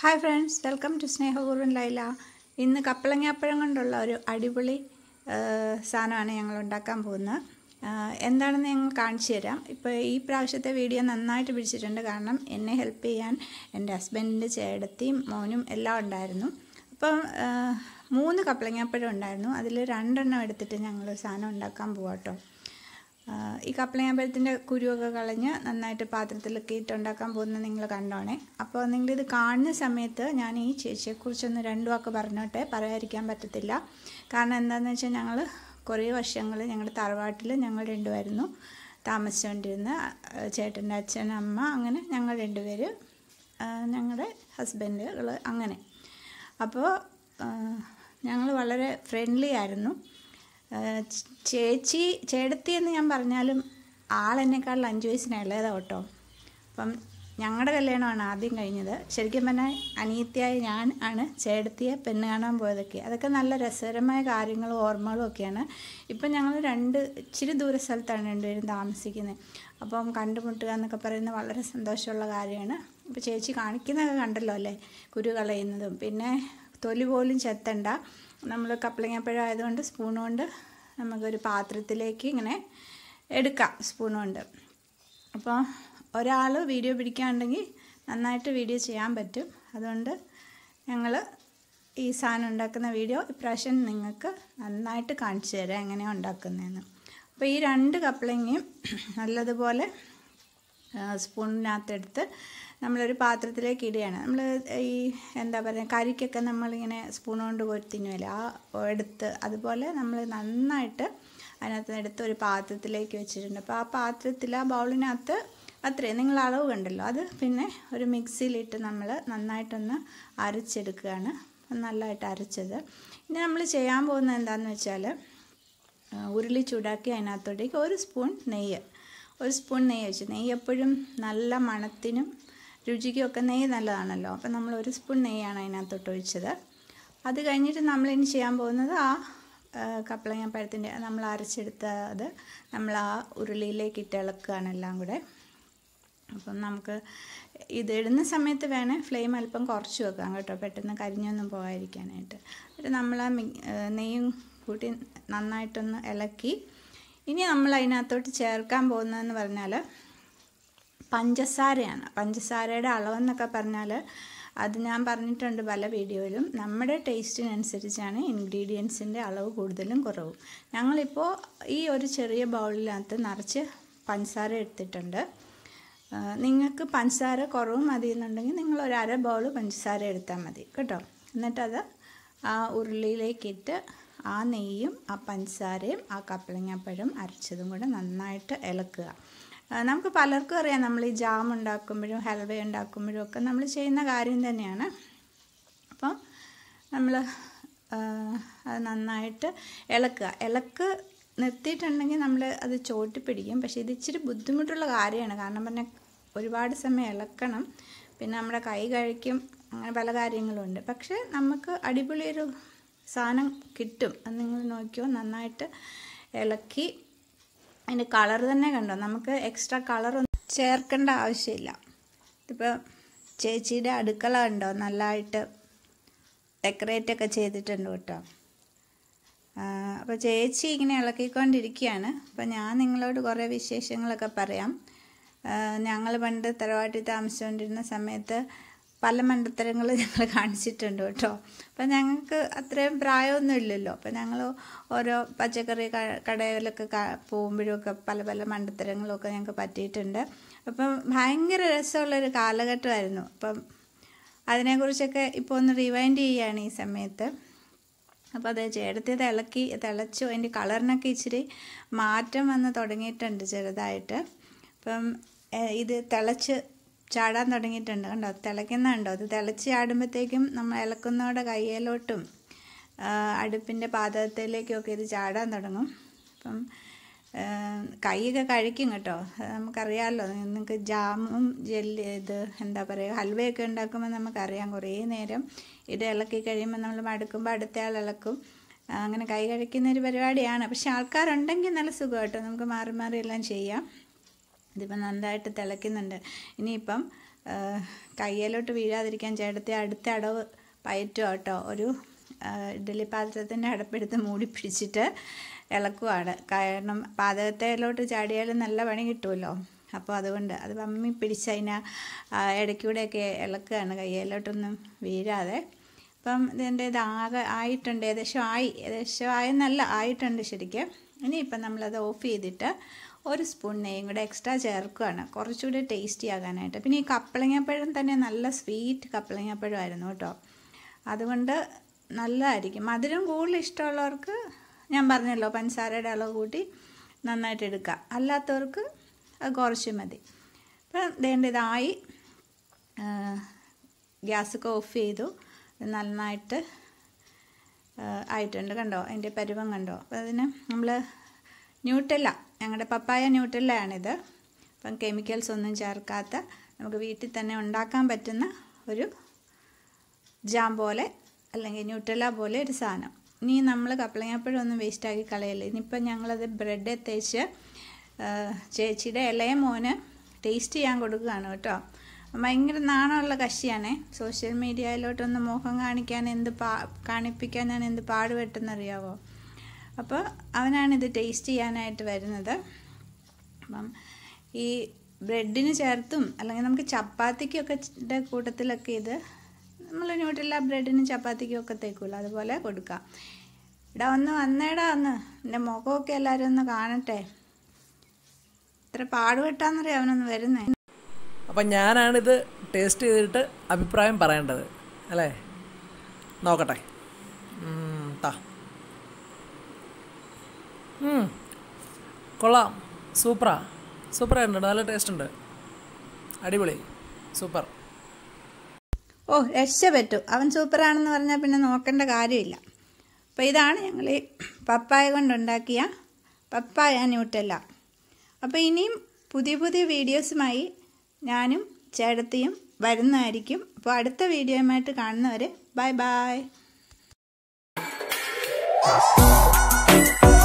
hi friends welcome to സ്നേഹപൂർവൻ ലൈല ഇന്ന് കപ്പളങ്ങാപ്പഴം കൊണ്ടുള്ള ഒരു അടിപൊളി സാധനമാണ് ഞങ്ങൾ ഉണ്ടാക്കാൻ പോകുന്നത് എന്താണെന്ന് ഞങ്ങൾ കാണിച്ചു തരാം ഇപ്പോൾ ഈ പ്രാവശ്യത്തെ വീഡിയോ നന്നായിട്ട് പിടിച്ചിട്ടുണ്ട് കാരണം എന്നെ ഹെൽപ്പ് ചെയ്യാൻ എൻ്റെ ഹസ്ബൻഡിൻ്റെ ചേടത്തിയും മോനും എല്ലാം ഉണ്ടായിരുന്നു അപ്പം മൂന്ന് കപ്പളങ്ങാപ്പഴം ഉണ്ടായിരുന്നു അതിൽ രണ്ടെണ്ണം എടുത്തിട്ട് ഞങ്ങൾ സാധനം ഉണ്ടാക്കാൻ പോകാം കേട്ടോ ഈ കപ്പലയാമ്പഴത്തിൻ്റെ കുരുവൊക്കെ കളഞ്ഞ് നന്നായിട്ട് പാത്രത്തിലൊക്കെ ഇട്ടുണ്ടാക്കാൻ പോകുന്നത് നിങ്ങൾ കണ്ടോണേ അപ്പോൾ നിങ്ങളിത് കാണുന്ന സമയത്ത് ഞാൻ ഈ ചേച്ചിയെക്കുറിച്ചൊന്ന് രണ്ടു വാക്ക് പറഞ്ഞോട്ടെ പറയാതിരിക്കാൻ പറ്റത്തില്ല കാരണം എന്താണെന്ന് വെച്ചാൽ ഞങ്ങൾ കുറേ വർഷങ്ങൾ ഞങ്ങളുടെ തറവാട്ടിൽ ഞങ്ങൾ രണ്ടുപേരുന്നു താമസിച്ചുകൊണ്ടിരുന്ന ചേട്ടൻ്റെ അച്ഛൻ അമ്മ അങ്ങനെ ഞങ്ങൾ രണ്ടുപേര് ഞങ്ങളുടെ ഹസ്ബൻഡുകൾ അങ്ങനെ അപ്പോൾ ഞങ്ങൾ വളരെ ഫ്രണ്ട്ലി ആയിരുന്നു ചേച്ചി ചേടത്തി എന്ന് ഞാൻ പറഞ്ഞാലും ആളെന്നെക്കാളും അഞ്ച് വയസ്സിന് ഇളയതാണ് കേട്ടോ അപ്പം ഞങ്ങളുടെ കല്യാണമാണ് ആദ്യം കഴിഞ്ഞത് ശരിക്കും പറഞ്ഞാൽ അനിയത്തിയായ ഞാൻ ആണ് ചേടത്തിയെ പെണ്ണ് കാണാൻ പോയതൊക്കെ അതൊക്കെ നല്ല രസകരമായ കാര്യങ്ങളും ഓർമ്മകളും ഒക്കെയാണ് ഇപ്പം ഞങ്ങൾ രണ്ട് ഇച്ചിരി ദൂര സ്ഥലത്താണ് രണ്ടുപേരും താമസിക്കുന്നത് അപ്പം കണ്ടുമുട്ടുക എന്നൊക്കെ പറയുന്നത് വളരെ സന്തോഷമുള്ള കാര്യമാണ് ഇപ്പോൾ ചേച്ചി കാണിക്കുന്നതൊക്കെ കണ്ടല്ലോ അല്ലേ കുരു കളയുന്നതും പിന്നെ തൊലി പോലും ചെത്തണ്ട നമ്മൾ കപ്പളങ്ങപ്പഴം ആയതുകൊണ്ട് സ്പൂൺ കൊണ്ട് നമുക്കൊരു പാത്രത്തിലേക്ക് ഇങ്ങനെ എടുക്കാം സ്പൂൺ കൊണ്ട് അപ്പോൾ ഒരാൾ വീഡിയോ പിടിക്കാണ്ടെങ്കിൽ നന്നായിട്ട് വീഡിയോ ചെയ്യാൻ പറ്റും അതുകൊണ്ട് ഞങ്ങൾ ഈ സാധനം ഉണ്ടാക്കുന്ന വീഡിയോ ഇപ്രാവശ്യം നിങ്ങൾക്ക് നന്നായിട്ട് കാണിച്ചു തരാം എങ്ങനെയാണ് ഉണ്ടാക്കുന്നതെന്ന് അപ്പോൾ ഈ രണ്ട് കപ്പളങ്ങയും നല്ലതുപോലെ സ്പൂണിനകത്തെടുത്ത് നമ്മളൊരു പാത്രത്തിലേക്ക് ഇടുകയാണ് നമ്മൾ ഈ എന്താ പറയുക കരിക്കൊക്കെ നമ്മളിങ്ങനെ സ്പൂൺ കൊണ്ട് കൊത്തിനുമല്ലേ ആ എടുത്ത് അതുപോലെ നമ്മൾ നന്നായിട്ട് അതിനകത്ത് എടുത്ത് ഒരു പാത്രത്തിലേക്ക് വെച്ചിട്ടുണ്ട് അപ്പോൾ ആ പാത്രത്തിൽ ആ ബൗളിനകത്ത് അത്രയും നിങ്ങൾ അളവ് കണ്ടല്ലോ അത് പിന്നെ ഒരു മിക്സിയിലിട്ട് നമ്മൾ നന്നായിട്ടൊന്ന് അരച്ചെടുക്കുകയാണ് നല്ലതായിട്ട് അരച്ചത് ഇനി നമ്മൾ ചെയ്യാൻ പോകുന്നത് എന്താണെന്ന് വെച്ചാൽ ഉരുളി ചൂടാക്കി അതിനകത്തോട്ടേക്ക് ഒരു സ്പൂൺ നെയ്യ് ഒരു സ്പൂൺ നെയ്യ് ഒഴിച്ചു നെയ്യ് എപ്പോഴും നല്ല മണത്തിനും ഒക്കെ നെയ്യ് നല്ലതാണല്ലോ അപ്പം നമ്മൾ ഒരു സ്പൂൺ നെയ്യാണ് അതിനകത്തോട്ട് ഒഴിച്ചത് അത് കഴിഞ്ഞിട്ട് നമ്മളിനി ചെയ്യാൻ പോകുന്നത് ആ കപ്പളങ്ങ പഴത്തിൻ്റെ നമ്മൾ അരച്ചെടുത്ത അത് നമ്മൾ ആ ഉരുളിയിലേക്ക് ഇട്ട് ഇളക്കുകയാണ് എല്ലാം കൂടെ അപ്പം നമുക്ക് ഇത് ഇടുന്ന സമയത്ത് വേണേൽ ഫ്ലെയിം അല്പം കുറച്ച് വെക്കാം കേട്ടോ പെട്ടെന്ന് കരിഞ്ഞൊന്നും പോകാതിരിക്കാനായിട്ട് എന്നിട്ട് നമ്മൾ ആ നെയ്യും കൂട്ടി നന്നായിട്ടൊന്ന് ഇളക്കി ഇനി നമ്മൾ അതിനകത്തോട്ട് ചേർക്കാൻ പോകുന്നതെന്ന് പറഞ്ഞാൽ പഞ്ചസാരയാണ് പഞ്ചസാരയുടെ അളവെന്നൊക്കെ പറഞ്ഞാൽ അത് ഞാൻ പറഞ്ഞിട്ടുണ്ട് പല വീഡിയോയിലും നമ്മുടെ ടേസ്റ്റിനനുസരിച്ചാണ് ഇൻഗ്രീഡിയൻസിൻ്റെ അളവ് കൂടുതലും കുറവും ഞങ്ങളിപ്പോൾ ഈ ഒരു ചെറിയ ബൗളിനകത്ത് നിറച്ച് പഞ്ചസാര എടുത്തിട്ടുണ്ട് നിങ്ങൾക്ക് പഞ്ചസാര കുറവ് മതി എന്നുണ്ടെങ്കിൽ നിങ്ങൾ ഒരു അര ബൗൾ പഞ്ചസാര എടുത്താൽ മതി കേട്ടോ എന്നിട്ടത് ആ ഉരുളിയിലേക്കിട്ട് ആ നെയ്യും ആ പഞ്ചസാരയും ആ കപ്പളങ്ങാപ്പഴം അരച്ചതും കൂടെ നന്നായിട്ട് ഇളക്കുക നമുക്ക് പലർക്കും അറിയാം നമ്മൾ ഈ ജാം ഉണ്ടാക്കുമ്പോഴും ഹൽവ ഉണ്ടാക്കുമ്പോഴും ഒക്കെ നമ്മൾ ചെയ്യുന്ന കാര്യം തന്നെയാണ് അപ്പം നമ്മൾ അത് നന്നായിട്ട് ഇളക്കുക ഇളക്ക് നിർത്തിയിട്ടുണ്ടെങ്കിൽ നമ്മൾ അത് ചോട്ടി പിടിക്കും പക്ഷേ ഇത് ഇച്ചിരി ബുദ്ധിമുട്ടുള്ള കാര്യമാണ് കാരണം പറഞ്ഞാൽ ഒരുപാട് സമയം ഇളക്കണം പിന്നെ നമ്മുടെ കൈ കഴിക്കും അങ്ങനെ പല കാര്യങ്ങളുണ്ട് പക്ഷേ നമുക്ക് അടിപൊളിയൊരു സാധനം കിട്ടും അത് നിങ്ങൾ നോക്കിയോ നന്നായിട്ട് ഇളക്കി അതിൻ്റെ കളർ തന്നെ കണ്ടോ നമുക്ക് എക്സ്ട്രാ കളറൊന്നും ചേർക്കേണ്ട ആവശ്യമില്ല ഇതിപ്പോൾ ചേച്ചിയുടെ അടുക്കള കണ്ടോ നല്ലതായിട്ട് ഡെക്കറേറ്റ് ഒക്കെ ചെയ്തിട്ടുണ്ട് കേട്ടോ അപ്പോൾ ചേച്ചി ഇങ്ങനെ ഇളക്കിക്കൊണ്ടിരിക്കുകയാണ് അപ്പോൾ ഞാൻ നിങ്ങളോട് കുറേ വിശേഷങ്ങളൊക്കെ പറയാം ഞങ്ങൾ പണ്ട് തറവാട്ടിൽ താമസിച്ചുകൊണ്ടിരുന്ന സമയത്ത് പല മണ്ടത്തരങ്ങൾ ഞങ്ങൾ കാണിച്ചിട്ടുണ്ട് കേട്ടോ അപ്പം ഞങ്ങൾക്ക് അത്രയും പ്രായമൊന്നും ഇല്ലല്ലോ അപ്പം ഞങ്ങൾ ഓരോ പച്ചക്കറി കടയിലൊക്കെ പോകുമ്പോഴൊക്കെ പല പല മണ്ടത്തരങ്ങളൊക്കെ ഞങ്ങൾക്ക് പറ്റിയിട്ടുണ്ട് അപ്പം ഭയങ്കര രസമുള്ളൊരു കാലഘട്ടമായിരുന്നു അപ്പം അതിനെക്കുറിച്ചൊക്കെ ഇപ്പോൾ ഒന്ന് റിവൈൻഡ് ചെയ്യുകയാണ് ഈ സമയത്ത് അപ്പോൾ അത് ചേട്ടത്തി തിളക്കി തിളച്ചു അതിൻ്റെ കളറിനൊക്കെ ഇച്ചിരി മാറ്റം വന്ന് തുടങ്ങിയിട്ടുണ്ട് ചെറുതായിട്ട് അപ്പം ഇത് തിളച്ച് ചാടാൻ തുടങ്ങിയിട്ടുണ്ട് കണ്ടോ തിളയ്ക്കുന്നുണ്ടോ അത് തിളച്ച് ചാടുമ്പോഴത്തേക്കും നമ്മൾ ഇളക്കുന്നവരുടെ കയ്യിലോട്ടും അടുപ്പിൻ്റെ പാത്രത്തിലേക്കൊക്കെ ഇത് ചാടാൻ തുടങ്ങും അപ്പം കൈയൊക്കെ കഴിക്കും കേട്ടോ നമുക്കറിയാമല്ലോ നിങ്ങൾക്ക് ജാമും ജെല്ലി ഇത് എന്താ പറയുക ഹൽവയൊക്കെ ഉണ്ടാക്കുമ്പോൾ നമുക്കറിയാം കുറേ നേരം ഇത് ഇളക്കി കഴിയുമ്പോൾ നമ്മൾ മടുക്കുമ്പോൾ അടുത്തയാൾ ഇളക്കും അങ്ങനെ കൈ കഴിക്കുന്ന ഒരു പരിപാടിയാണ് പക്ഷെ ആൾക്കാരുണ്ടെങ്കിൽ നല്ല സുഖമായിട്ടോ നമുക്ക് മാറി മാറി എല്ലാം ചെയ്യാം ഇതിപ്പം നന്നായിട്ട് തിളയ്ക്കുന്നുണ്ട് ഇനിയിപ്പം കയ്യിലോട്ട് വീഴാതിരിക്കാൻ ചേട്ടത്തെ അടുത്ത അടവ് പയറ്റുക കേട്ടോ ഒരു ഇഡലി പാത്രത്തിൻ്റെ അടപ്പെടുത്ത് മൂടി പിടിച്ചിട്ട് ഇളക്കുവാണ് കാരണം പാചകത്തേലോട്ട് ചാടിയാലും നല്ല പണി കിട്ടുമല്ലോ അപ്പോൾ അതുകൊണ്ട് അത് പമ്മി പിടിച്ചതിന് ഇടയ്ക്കൂടെയൊക്കെ ഇളക്കുകയാണ് കയ്യിലോട്ടൊന്നും വീഴാതെ അപ്പം ഇതിൻ്റെ ഇതാകെ ആയിട്ടുണ്ട് ഏകദേശം ആയി ഏകദേശം ആയെന്നല്ല ആയിട്ടുണ്ട് ശരിക്കും ഇനിയിപ്പം നമ്മളത് ഓഫ് ചെയ്തിട്ട് ഒരു സ്പൂൺ നെയ്യും കൂടെ എക്സ്ട്രാ ചേർക്കുകയാണ് കുറച്ചുകൂടി ടേസ്റ്റി ആകാനായിട്ട് പിന്നെ ഈ കപ്പളങ്ങപ്പഴം തന്നെ നല്ല സ്വീറ്റ് കപ്പളങ്ങപ്പഴമായിരുന്നു കേട്ടോ അതുകൊണ്ട് നല്ലതായിരിക്കും മധുരം കൂടുതൽ ഇഷ്ടമുള്ളവർക്ക് ഞാൻ പറഞ്ഞല്ലോ പഞ്ചസാരയുടെ അളവ് കൂട്ടി നന്നായിട്ട് എടുക്കുക അല്ലാത്തവർക്ക് അത് കുറച്ച് മതി അപ്പം വേണ്ടതായി ഗ്യാസൊക്കെ ഓഫ് ചെയ്തു നന്നായിട്ട് ആയിട്ടുണ്ട് കണ്ടോ അതിൻ്റെ പരുവം കണ്ടോ അപ്പോൾ അതിന് നമ്മൾ ന്യൂട്ടെല്ല ഞങ്ങളുടെ പപ്പായ ന്യൂട്രലാണിത് അപ്പം കെമിക്കൽസ് ഒന്നും ചേർക്കാത്ത നമുക്ക് വീട്ടിൽ തന്നെ ഉണ്ടാക്കാൻ പറ്റുന്ന ഒരു ജാം പോലെ അല്ലെങ്കിൽ ന്യൂട്രല പോലെ ഒരു സാധനം ഇനി നമ്മൾ കപ്പളങ്ങപ്പഴമൊന്നും വേസ്റ്റാക്കി കളയല്ല ഇനിയിപ്പം ഞങ്ങളത് ബ്രെഡ് തേച്ച് ചേച്ചിയുടെ ഇളയ മോന് ടേസ്റ്റ് ചെയ്യാൻ കൊടുക്കുകയാണ് കേട്ടോ ഭയങ്കര നാണമുള്ള കക്ഷിയാണേ സോഷ്യൽ മീഡിയയിലോട്ടൊന്ന് മുഖം കാണിക്കാൻ എന്ത് പാ കാണിപ്പിക്കാൻ ഞാൻ എന്ത് പാടുപെട്ടെന്നറിയാവോ അപ്പോൾ അവനാണിത് ടേസ്റ്റ് ചെയ്യാനായിട്ട് വരുന്നത് അപ്പം ഈ ബ്രെഡിന് ചേർത്തും അല്ലെങ്കിൽ നമുക്ക് ചപ്പാത്തിക്കൊക്കെ കൂട്ടത്തിലൊക്കെ ഇത് നമ്മൾ ന്യൂട്രല്ല ബ്രെഡിനും ചപ്പാത്തിക്കും ഒക്കെ തേക്കുമല്ലോ അതുപോലെ കൊടുക്കാം ഇടാ ഒന്ന് വന്നേടാ ഒന്ന് എൻ്റെ മുഖമൊക്കെ എല്ലാവരും ഒന്ന് കാണട്ടെ ഇത്ര പാടുപെട്ടാന്നറിയാം അവനൊന്ന് വരുന്നേ അപ്പം ഞാനാണിത് ടേസ്റ്റ് ചെയ്തിട്ട് അഭിപ്രായം പറയേണ്ടത് അല്ലേ നോക്കട്ടെ കൊള്ളാം സൂപ്പറാ സൂപ്പറായിട്ടുണ്ട് നല്ല ടേസ്റ്റ് ഉണ്ട് അടിപൊളി സൂപ്പർ ഓ രക്ഷപ്പെട്ടു അവൻ സൂപ്പറാണെന്ന് പറഞ്ഞാൽ പിന്നെ നോക്കേണ്ട കാര്യമില്ല അപ്പോൾ ഇതാണ് ഞങ്ങൾ പപ്പായ കൊണ്ടുണ്ടാക്കിയ പപ്പായ ന്യൂട്ടല്ല അപ്പോൾ ഇനിയും പുതിയ പുതിയ വീഡിയോസുമായി ഞാനും ചേട്ടത്തിയും വരുന്നതായിരിക്കും അപ്പോൾ അടുത്ത വീഡിയോയുമായിട്ട് കാണുന്നവരെ ബൈ ബൈ